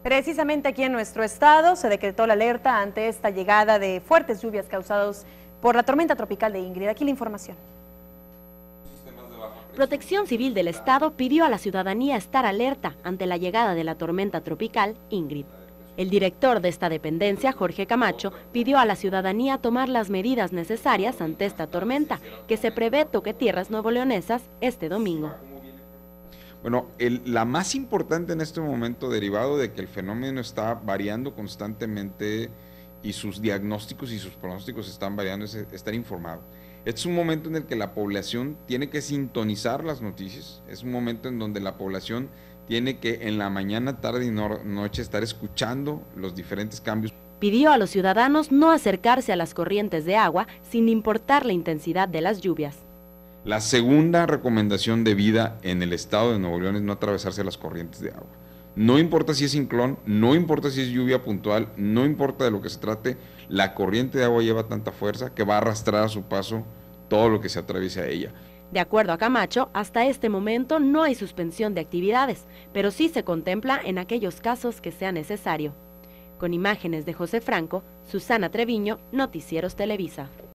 Precisamente aquí en nuestro estado se decretó la alerta ante esta llegada de fuertes lluvias causadas por la tormenta tropical de Ingrid. Aquí la información. Protección Civil del Estado pidió a la ciudadanía estar alerta ante la llegada de la tormenta tropical Ingrid. El director de esta dependencia, Jorge Camacho, pidió a la ciudadanía tomar las medidas necesarias ante esta tormenta, que se prevé toque tierras nuevo leonesas este domingo. Bueno, la más importante en este momento, derivado de que el fenómeno está variando constantemente y sus diagnósticos y sus pronósticos están variando, es estar informado. es un momento en el que la población tiene que sintonizar las noticias, es un momento en donde la población tiene que en la mañana, tarde y noche estar escuchando los diferentes cambios. Pidió a los ciudadanos no acercarse a las corrientes de agua sin importar la intensidad de las lluvias. La segunda recomendación de vida en el estado de Nuevo León es no atravesarse las corrientes de agua. No importa si es inclón, no importa si es lluvia puntual, no importa de lo que se trate, la corriente de agua lleva tanta fuerza que va a arrastrar a su paso todo lo que se atraviese a ella. De acuerdo a Camacho, hasta este momento no hay suspensión de actividades, pero sí se contempla en aquellos casos que sea necesario. Con imágenes de José Franco, Susana Treviño, Noticieros Televisa.